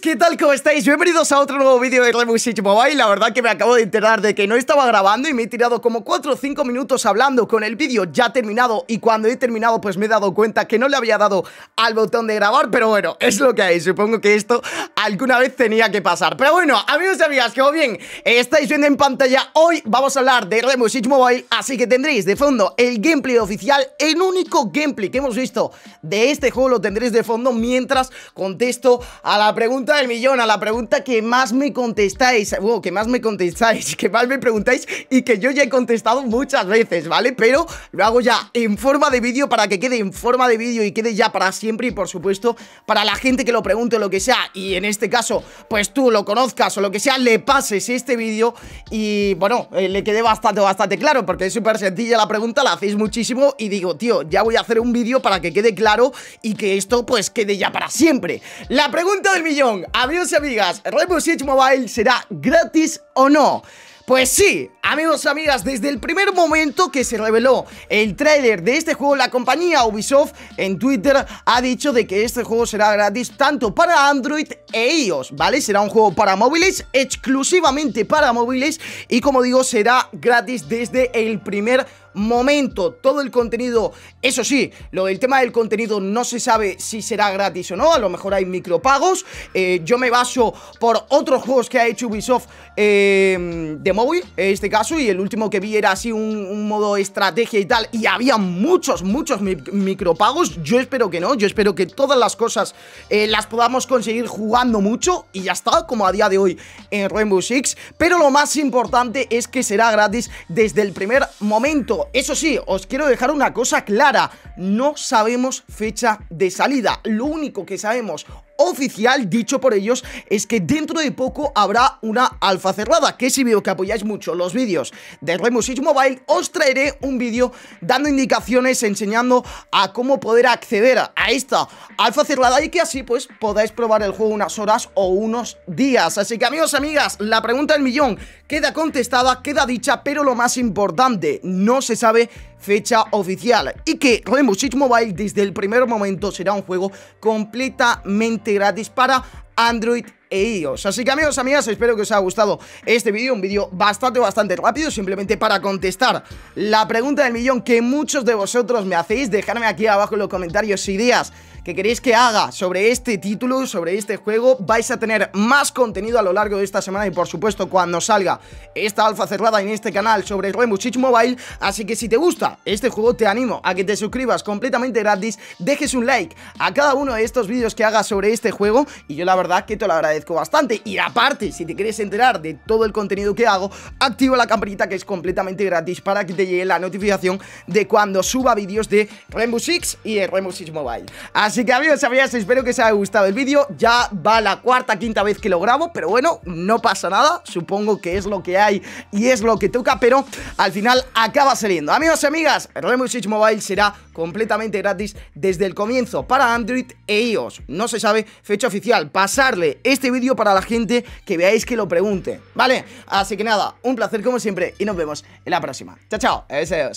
¿qué tal? ¿Cómo estáis? Bienvenidos a otro nuevo vídeo de Rainbow Mobile La verdad que me acabo de enterar de que no estaba grabando Y me he tirado como 4 o 5 minutos hablando con el vídeo ya terminado Y cuando he terminado pues me he dado cuenta que no le había dado al botón de grabar Pero bueno, es lo que hay, supongo que esto alguna vez tenía que pasar Pero bueno, amigos y amigas, como bien estáis viendo en pantalla Hoy vamos a hablar de Rainbow Mobile Así que tendréis de fondo el gameplay oficial El único gameplay que hemos visto de este juego lo tendréis de fondo Mientras contesto a la pregunta del millón, a la pregunta que más me contestáis, que más me contestáis, que más me preguntáis y que yo ya he contestado muchas veces, ¿vale? Pero lo hago ya en forma de vídeo para que quede en forma de vídeo y quede ya para siempre y por supuesto para la gente que lo pregunte o lo que sea y en este caso, pues tú lo conozcas o lo que sea, le pases este vídeo y bueno, eh, le quede bastante, bastante claro porque es súper sencilla la pregunta, la hacéis muchísimo y digo, tío, ya voy a hacer un vídeo para que quede claro y que esto pues quede ya para siempre. La pregunta del millón amigos y amigas, Rainbow Six Mobile será gratis o no. Pues sí, amigos y amigas, desde el primer momento que se reveló el tráiler de este juego, la compañía Ubisoft en Twitter ha dicho de que este juego será gratis tanto para Android e iOS, ¿vale? Será un juego para móviles, exclusivamente para móviles y como digo, será gratis desde el primer momento momento todo el contenido. Eso sí, lo del tema del contenido no se sabe si será gratis o no. A lo mejor hay micropagos. Eh, yo me baso por otros juegos que ha hecho Ubisoft em, de móvil, en este caso. Y el último que vi era así un, modo estrategia y tal. Y había muchos, muchos micropagos. Yo espero que no. Yo espero que todas las cosas eh, las podamos conseguir jugando mucho. Y ya está, como a día de hoy en Rainbow Six. Pero lo más importante es que será gratis desde el primer momento eso sí, os quiero dejar una cosa clara, no sabemos fecha de salida, lo único que sabemos oficial dicho por ellos es que dentro de poco habrá una alfa cerrada, que si veo que apoyáis mucho los vídeos de Remusismo Mobile, os traeré un vídeo dando indicaciones, enseñando a cómo poder acceder a esta alfa cerrada y que así pues podáis probar el juego unas horas o unos días. Así que amigos, amigas, la pregunta del millón, queda contestada, queda dicha, pero lo más importante, no se sabe fecha oficial y que Rainbow Six Mobile desde el primer momento será un juego completamente gratis para Android e Así que amigos, amigas, espero que os haya gustado este vídeo, un vídeo bastante, bastante rápido, simplemente para contestar la pregunta del millón que muchos de vosotros me hacéis, dejadme aquí abajo en los comentarios ideas que queréis que haga sobre este título, sobre este juego, vais a tener más contenido a lo largo de esta semana y por supuesto cuando salga esta alfa cerrada en este canal sobre Rainbow Six Mobile, así que si te gusta este juego te animo a que te suscribas completamente gratis, dejes un like a cada uno de estos vídeos que haga sobre este juego y yo la verdad que te lo agradezco bastante. Y aparte, si te quieres enterar de todo el contenido que hago, activa la campanita que es completamente gratis para que te llegue la notificación de cuando suba vídeos de Rainbow Six y de Rainbow Six Mobile. Así que amigos, amigas, espero que os haya gustado el vídeo. Ya va la cuarta, quinta vez que lo grabo, pero bueno, no pasa nada. Supongo que es lo que hay y es lo que toca, pero al final acaba saliendo. Amigos y amigas, Rainbow Six Mobile será completamente gratis desde el comienzo para Android e iOS. No se sabe fecha oficial. Pasarle este este vídeo para la gente que veáis que lo pregunte, ¿vale? Así que nada, un placer como siempre y nos vemos en la próxima. Chao, chao, adiós